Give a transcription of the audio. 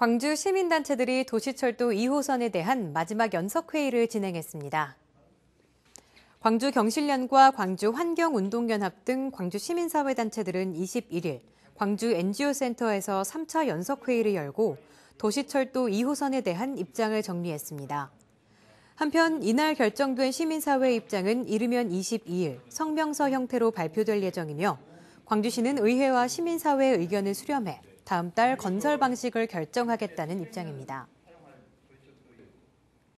광주 시민단체들이 도시철도 2호선에 대한 마지막 연석회의를 진행했습니다. 광주 경실련과 광주 환경운동연합 등 광주 시민사회단체들은 21일 광주 NGO센터에서 3차 연석회의를 열고 도시철도 2호선에 대한 입장을 정리했습니다. 한편 이날 결정된 시민사회 입장은 이르면 22일 성명서 형태로 발표될 예정이며 광주시는 의회와 시민사회의 의견을 수렴해 다음 달 건설 방식을 결정하겠다는 입장입니다.